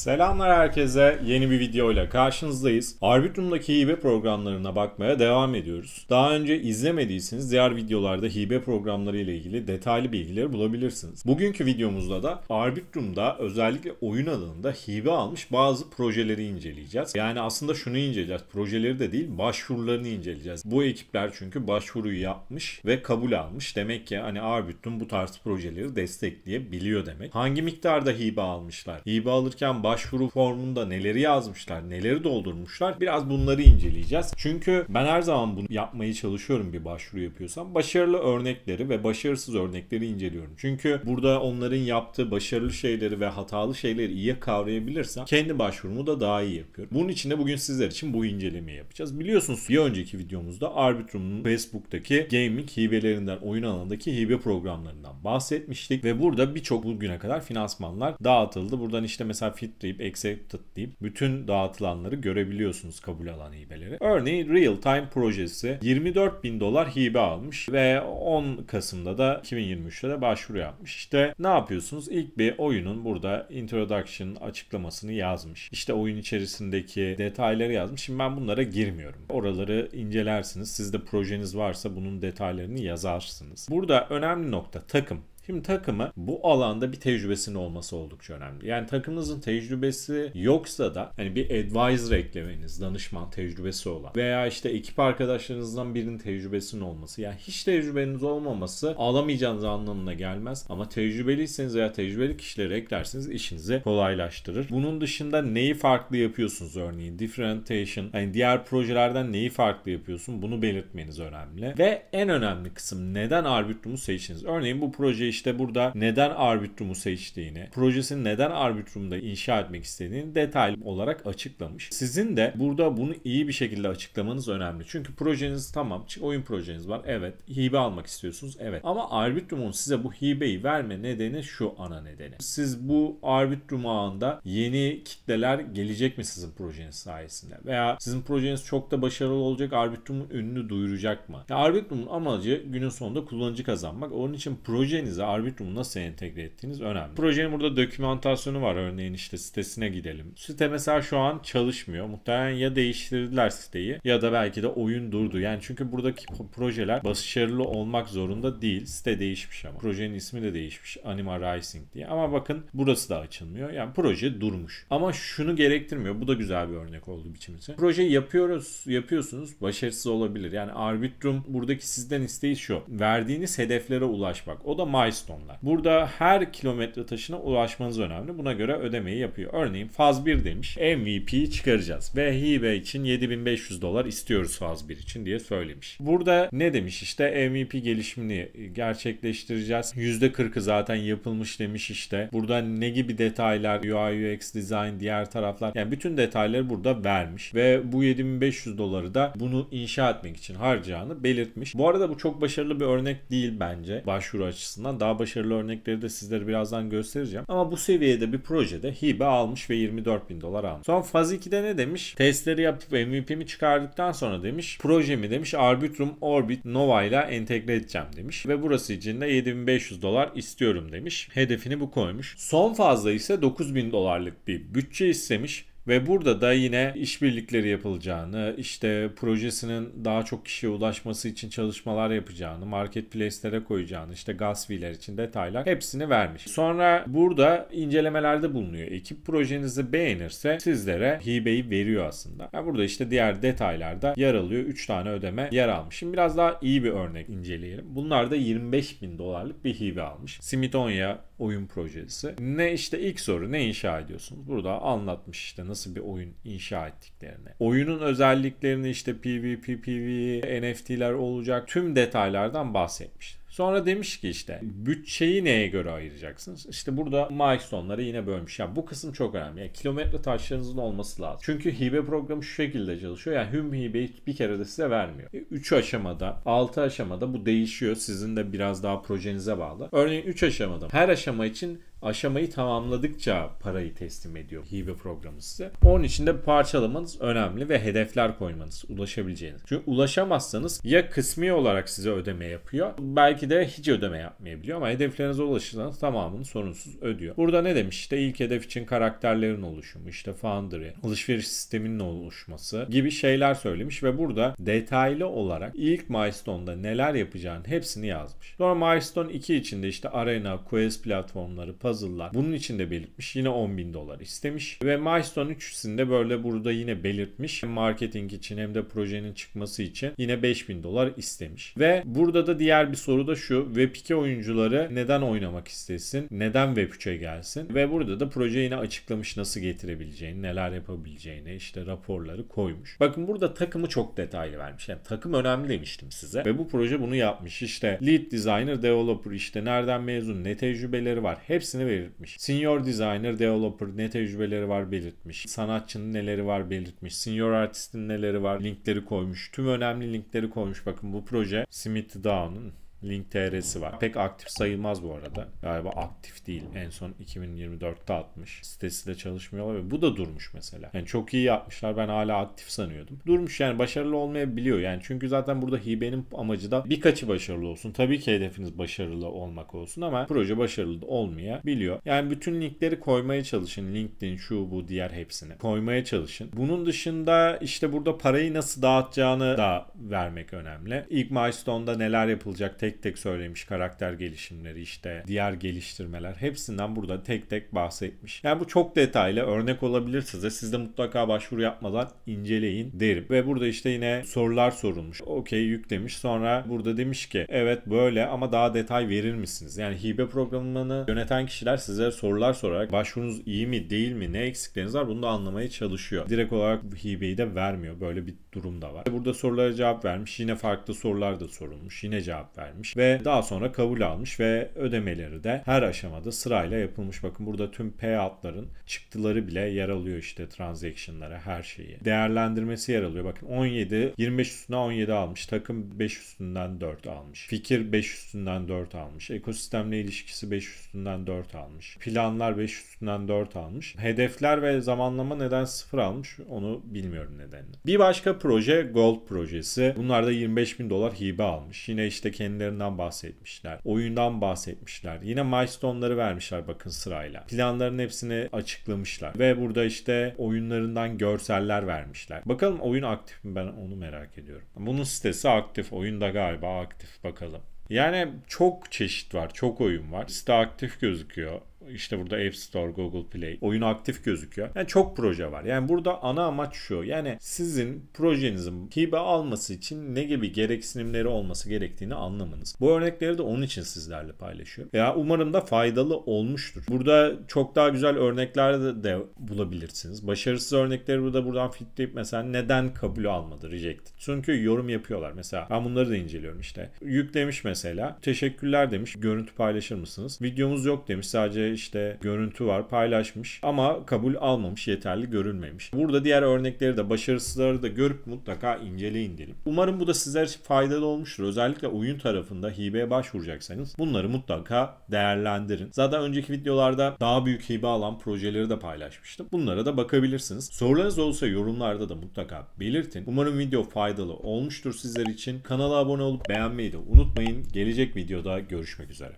Selamlar herkese. Yeni bir videoyla karşınızdayız. Arbitrum'daki hibe programlarına bakmaya devam ediyoruz. Daha önce izlemediyseniz diğer videolarda hibe programları ile ilgili detaylı bilgileri bulabilirsiniz. Bugünkü videomuzda da Arbitrum'da özellikle oyun alanında hibe almış bazı projeleri inceleyeceğiz. Yani aslında şunu inceleyeceğiz. Projeleri de değil, başvurularını inceleyeceğiz. Bu ekipler çünkü başvuruyu yapmış ve kabul almış. Demek ki hani Arbitrum bu tarz projeleri destekleyebiliyor demek. Hangi miktarda hibe almışlar? Hibe alırken başvuru formunda neleri yazmışlar, neleri doldurmuşlar biraz bunları inceleyeceğiz. Çünkü ben her zaman bunu yapmayı çalışıyorum bir başvuru yapıyorsam. Başarılı örnekleri ve başarısız örnekleri inceliyorum. Çünkü burada onların yaptığı başarılı şeyleri ve hatalı şeyleri iyi kavrayabilirsem kendi başvurumu da daha iyi yapıyorum. Bunun için de bugün sizler için bu incelemeyi yapacağız. Biliyorsunuz bir önceki videomuzda Arbitrum'un Facebook'taki gaming hibelerinden, oyun alanındaki hibe programlarından bahsetmiştik ve burada birçok bugüne kadar finansmanlar dağıtıldı. Buradan işte mesela Fit tıklayıp accepted deyip bütün dağıtılanları görebiliyorsunuz kabul alan hibeleri. Örneğin Real Time projesi 24 bin dolar hibe almış ve 10 Kasım'da da 2023'te de başvuru yapmış. İşte ne yapıyorsunuz? İlk bir oyunun burada introduction açıklamasını yazmış. İşte oyun içerisindeki detayları yazmış. Şimdi ben bunlara girmiyorum. Oraları incelersiniz. Sizde projeniz varsa bunun detaylarını yazarsınız. Burada önemli nokta takım. Şimdi takımı bu alanda bir tecrübesinin olması oldukça önemli. Yani takımınızın tecrübesi yoksa da hani bir advisor eklemeniz, danışman tecrübesi olan veya işte ekip arkadaşlarınızdan birinin tecrübesinin olması. Yani hiç tecrübeniz olmaması alamayacağınız anlamına gelmez. Ama tecrübeliyseniz veya tecrübeli kişileri eklerseniz işinizi kolaylaştırır. Bunun dışında neyi farklı yapıyorsunuz örneğin? Differentiation, hani diğer projelerden neyi farklı yapıyorsun? Bunu belirtmeniz önemli. Ve en önemli kısım neden Arbitrum'u seçtiniz? Örneğin bu proje işte burada neden Arbitrum'u seçtiğini, projesini neden Arbitrum'da inşa etmek istediğini detaylı olarak açıklamış. Sizin de burada bunu iyi bir şekilde açıklamanız önemli. Çünkü projeniz tamam, oyun projeniz var. Evet, hibe almak istiyorsunuz. Evet. Ama Arbitrum'un size bu hibeyi verme nedeni şu ana nedeni. Siz bu Arbitrum ağında yeni kitleler gelecek mi sizin projeniz sayesinde? Veya sizin projeniz çok da başarılı olacak Arbitrum'un ününü duyuracak mı? Arbitrum'un amacı günün sonunda kullanıcı kazanmak. Onun için projeniz kendinize Arbitrum'u nasıl entegre ettiğiniz önemli. Projenin burada dokümantasyonu var. Örneğin işte sitesine gidelim. Site mesela şu an çalışmıyor. Muhtemelen ya değiştirdiler siteyi ya da belki de oyun durdu. Yani çünkü buradaki projeler başarılı olmak zorunda değil. Site değişmiş ama. Projenin ismi de değişmiş. Anima Rising diye. Ama bakın burası da açılmıyor. Yani proje durmuş. Ama şunu gerektirmiyor. Bu da güzel bir örnek oldu biçim için. Projeyi yapıyoruz, yapıyorsunuz. Başarısız olabilir. Yani Arbitrum buradaki sizden isteği şu. Verdiğiniz hedeflere ulaşmak. O da my milestone'lar. Burada her kilometre taşına ulaşmanız önemli. Buna göre ödemeyi yapıyor. Örneğin faz 1 demiş. MVP çıkaracağız ve hibe için 7500 dolar istiyoruz faz 1 için diye söylemiş. Burada ne demiş işte MVP gelişimini gerçekleştireceğiz. %40'ı zaten yapılmış demiş işte. Burada ne gibi detaylar UI UX design diğer taraflar yani bütün detayları burada vermiş ve bu 7500 doları da bunu inşa etmek için harcayacağını belirtmiş. Bu arada bu çok başarılı bir örnek değil bence başvuru açısından daha başarılı örnekleri de sizlere birazdan göstereceğim. Ama bu seviyede bir projede hibe almış ve 24 bin dolar almış. Son faz 2'de ne demiş? Testleri yapıp MVP'mi çıkardıktan sonra demiş projemi demiş Arbitrum Orbit Nova ile entegre edeceğim demiş. Ve burası için de 7500 dolar istiyorum demiş. Hedefini bu koymuş. Son fazla ise 9000 dolarlık bir bütçe istemiş. Ve burada da yine işbirlikleri yapılacağını, işte projesinin daha çok kişiye ulaşması için çalışmalar yapacağını, marketplace'lere koyacağını, işte Gasviler için detaylar hepsini vermiş. Sonra burada incelemelerde bulunuyor. Ekip projenizi beğenirse sizlere hibeyi veriyor aslında. Yani burada işte diğer detaylarda yer alıyor. 3 tane ödeme yer almış. Şimdi biraz daha iyi bir örnek inceleyelim. Bunlar da 25 bin dolarlık bir hibe almış. Simitonya oyun projesi. Ne işte ilk soru ne inşa ediyorsunuz? Burada anlatmış işte nasıl bir oyun inşa ettiklerini. Oyunun özelliklerini işte PvP, PvE, NFT'ler olacak tüm detaylardan bahsetmiştim. Sonra demiş ki işte bütçeyi neye göre ayıracaksınız? İşte burada milestone'ları yine bölmüş. Yani bu kısım çok önemli. Yani kilometre taşlarınızın olması lazım. Çünkü hibe programı şu şekilde çalışıyor. Yani hüm hibeyi bir kere de size vermiyor. 3 e, aşamada, 6 aşamada bu değişiyor. Sizin de biraz daha projenize bağlı. Örneğin 3 aşamada. Her aşama için aşamayı tamamladıkça parayı teslim ediyor hibe programı size. Onun için de parçalamanız önemli ve hedefler koymanız ulaşabileceğiniz. Çünkü ulaşamazsanız ya kısmi olarak size ödeme yapıyor. Belki Belki de hiç ödeme yapmayabiliyor ama hedeflerinize ulaşırsanız tamamını sorunsuz ödüyor. Burada ne demiş? İşte ilk hedef için karakterlerin oluşumu, işte Foundry, alışveriş sisteminin oluşması gibi şeyler söylemiş ve burada detaylı olarak ilk milestone'da neler yapacağını hepsini yazmış. Sonra milestone 2 içinde işte arena, quest platformları, puzzle'lar bunun için de belirtmiş. Yine 10.000 dolar istemiş ve milestone 3'sinde böyle burada yine belirtmiş. Hem marketing için hem de projenin çıkması için yine 5.000 dolar istemiş. Ve burada da diğer bir soru da da şu Web2 oyuncuları neden oynamak istesin? Neden Web3'e gelsin? Ve burada da proje yine açıklamış nasıl getirebileceğini, neler yapabileceğini, işte raporları koymuş. Bakın burada takımı çok detaylı vermiş. Yani takım önemli demiştim size. Ve bu proje bunu yapmış. İşte lead designer, developer işte nereden mezun, ne tecrübeleri var hepsini belirtmiş. Senior designer, developer ne tecrübeleri var belirtmiş. Sanatçının neleri var belirtmiş. Senior artistin neleri var linkleri koymuş. Tüm önemli linkleri koymuş. Bakın bu proje Smith Down'un Link var. Pek aktif sayılmaz bu arada. Galiba aktif değil. En son 2024'te atmış. Sitesi de çalışmıyor ve bu da durmuş mesela. Yani çok iyi yapmışlar. Ben hala aktif sanıyordum. Durmuş yani başarılı olmayabiliyor. Yani çünkü zaten burada hibenin amacı da birkaçı başarılı olsun. Tabii ki hedefiniz başarılı olmak olsun ama proje başarılı olmayabiliyor. Yani bütün linkleri koymaya çalışın. LinkedIn şu bu diğer hepsini. Koymaya çalışın. Bunun dışında işte burada parayı nasıl dağıtacağını da vermek önemli. İlk milestone'da neler yapılacak tek tek tek söylemiş karakter gelişimleri işte diğer geliştirmeler hepsinden burada tek tek bahsetmiş. Yani bu çok detaylı örnek olabilir size. Siz de mutlaka başvuru yapmadan inceleyin derim. Ve burada işte yine sorular sorulmuş. Okey yüklemiş. Sonra burada demiş ki evet böyle ama daha detay verir misiniz? Yani hibe programını yöneten kişiler size sorular sorarak başvurunuz iyi mi değil mi ne eksikleriniz var bunu da anlamaya çalışıyor. Direkt olarak hibeyi de vermiyor. Böyle bir durum da var. Burada sorulara cevap vermiş. Yine farklı sorular da sorulmuş. Yine cevap vermiş vermiş ve daha sonra kabul almış ve ödemeleri de her aşamada sırayla yapılmış. Bakın burada tüm payoutların çıktıları bile yer alıyor işte transaction'lara her şeyi. Değerlendirmesi yer alıyor. Bakın 17, 25 üstüne 17 almış. Takım 5 üstünden 4 almış. Fikir 5 üstünden 4 almış. Ekosistemle ilişkisi 5 üstünden 4 almış. Planlar 5 üstünden 4 almış. Hedefler ve zamanlama neden 0 almış onu bilmiyorum nedenini. Bir başka proje Gold projesi. Bunlar da 25 bin dolar hibe almış. Yine işte kendileri planlarından bahsetmişler. Oyundan bahsetmişler. Yine milestone'ları vermişler bakın sırayla. Planların hepsini açıklamışlar. Ve burada işte oyunlarından görseller vermişler. Bakalım oyun aktif mi? Ben onu merak ediyorum. Bunun sitesi aktif. Oyunda galiba aktif. Bakalım. Yani çok çeşit var, çok oyun var. Site aktif gözüküyor. İşte burada App Store, Google Play. Oyun aktif gözüküyor. Yani çok proje var. Yani burada ana amaç şu. Yani sizin projenizin hibe alması için ne gibi gereksinimleri olması gerektiğini anlamanız. Bu örnekleri de onun için sizlerle paylaşıyorum. Ya umarım da faydalı olmuştur. Burada çok daha güzel örnekler de, bulabilirsiniz. Başarısız örnekleri burada buradan fitleyip mesela neden kabul almadı reject. Çünkü yorum yapıyorlar. Mesela ben bunları da inceliyorum işte. Yüklemiş mesela. Teşekkürler demiş. Görüntü paylaşır mısınız? Videomuz yok demiş. Sadece elinde işte görüntü var paylaşmış ama kabul almamış yeterli görülmemiş. Burada diğer örnekleri de başarısızları da görüp mutlaka inceleyin derim. Umarım bu da sizler için faydalı olmuştur. Özellikle oyun tarafında hibeye başvuracaksanız bunları mutlaka değerlendirin. Zaten önceki videolarda daha büyük hibe alan projeleri de paylaşmıştım. Bunlara da bakabilirsiniz. Sorularınız olsa yorumlarda da mutlaka belirtin. Umarım video faydalı olmuştur sizler için. Kanala abone olup beğenmeyi de unutmayın. Gelecek videoda görüşmek üzere.